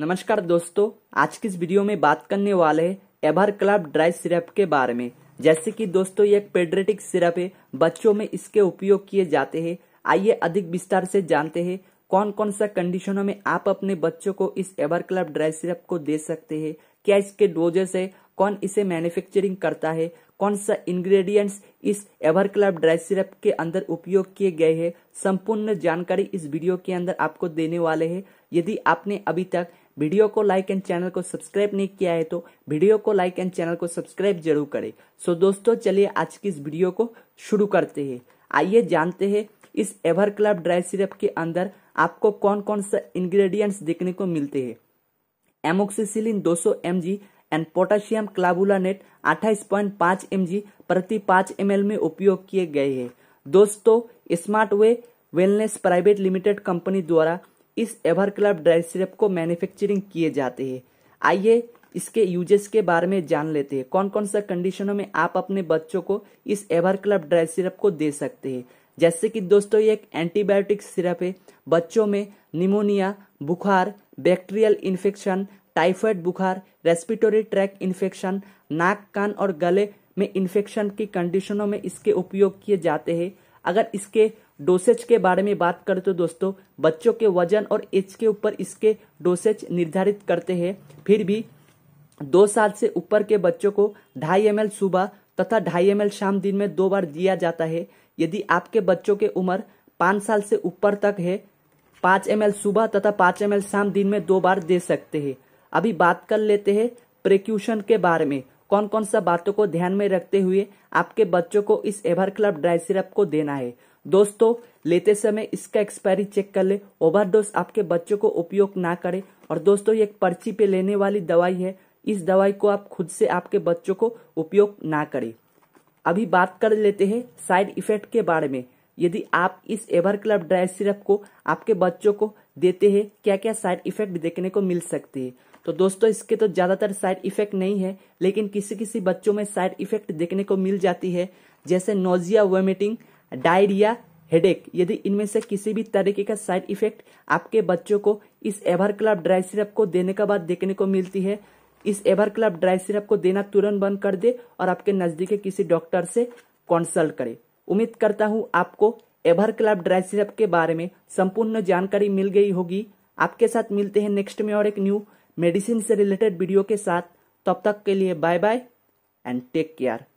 नमस्कार दोस्तों आज की इस वीडियो में बात करने वाले हैं एवर क्लब ड्राई सिरप के बारे में जैसे कि दोस्तों ये एक पेड्रेटिक सिरप है बच्चों में इसके उपयोग किए जाते हैं आइए अधिक विस्तार से जानते हैं कौन कौन सा कंडीशनों में आप अपने बच्चों को इस एवर क्लब ड्राई सिरप को दे सकते हैं क्या इसके डोजेस है कौन इसे मैन्युफैक्चरिंग करता है कौन सा इंग्रेडिएंट्स इस एवर क्लब ड्राई सिरप के अंदर उपयोग किए गए हैं संपूर्ण जानकारी इस वीडियो के अंदर आपको देने वाले हैं यदि आपने अभी तक वीडियो को लाइक एंड चैनल को सब्सक्राइब नहीं किया है तो वीडियो को लाइक एंड चैनल को सब्सक्राइब जरूर करें सो so, दोस्तों चलिए आज की इस वीडियो को शुरू करते हैं आइए जानते हैं इस एवर क्लब ड्राई सिरप के अंदर आपको कौन कौन सा इंग्रेडिएंट्स देखने को मिलते हैं एमोक्सीन 200 सौ एंड पोटाशियम क्लाबुला नेट प्रति 5 एम में उपयोग किए गए है दोस्तों smart way wellness private limited company द्वारा इस एवर क्लब ड्राई सिरप को मैन्युफैक्चरिंग किए जाते हैं आइए इसके यूजेस के बारे में जान लेते हैं कौन कौन सा कंडीशनों में आप अपने बच्चों को इस एवर क्लब ड्राई सिरप को दे सकते हैं जैसे कि दोस्तों ये एक एंटीबायोटिक सिरप है बच्चों में निमोनिया बुखार बैक्टीरियल इन्फेक्शन टाइफाइड बुखार रेस्पिटोरी ट्रैक इन्फेक्शन नाक कान और गले में इन्फेक्शन की कंडीशनों में इसके उपयोग किए जाते हैं अगर इसके डोसेज के बारे में बात करें तो दोस्तों बच्चों के वजन और एज के ऊपर इसके डोसेज निर्धारित करते हैं फिर भी दो साल से ऊपर के बच्चों को ढाई एम सुबह तथा ढाई एम शाम दिन में दो बार दिया जाता है यदि आपके बच्चों के उम्र पाँच साल से ऊपर तक है पाँच एम सुबह तथा पाँच एम शाम दिन में दो बार दे सकते हैं अभी बात कर लेते हैं प्रिक्यूशन के बारे में कौन कौन सा बातों को ध्यान में रखते हुए आपके बच्चों को इस एवर क्लब ड्राई सिरप को देना है दोस्तों लेते समय इसका एक्सपायरी चेक कर ले ओवरडोज आपके बच्चों को उपयोग ना करें और दोस्तों ये एक पर्ची पे लेने वाली दवाई है इस दवाई को आप खुद से आपके बच्चों को उपयोग ना करें अभी बात कर लेते हैं साइड इफेक्ट के बारे में यदि आप इस एवर क्लब ड्राई सिरप को आपके बच्चों को देते हैं क्या क्या साइड इफेक्ट देखने को मिल सकते हैं तो दोस्तों इसके तो ज़्यादातर साइड इफेक्ट नहीं है लेकिन किसी किसी बच्चों में साइड इफेक्ट देखने को मिल जाती है जैसे नोजिया वोमिटिंग डायरिया हेडेक यदि इनमें से किसी भी तरीके का साइड इफेक्ट आपके बच्चों को इस एवर क्लब ड्राई सिरप को देने के बाद देखने को मिलती है इस एवर क्लब ड्राई सिरप को देना तुरंत बंद कर दे और आपके नजदीक किसी डॉक्टर से कंसल्ट करें उम्मीद करता हूं आपको एवर क्लब ड्राई सिरप के बारे में संपूर्ण जानकारी मिल गई होगी आपके साथ मिलते हैं नेक्स्ट में और एक न्यू मेडिसिन से रिलेटेड वीडियो के साथ तब तक के लिए bye bye and take care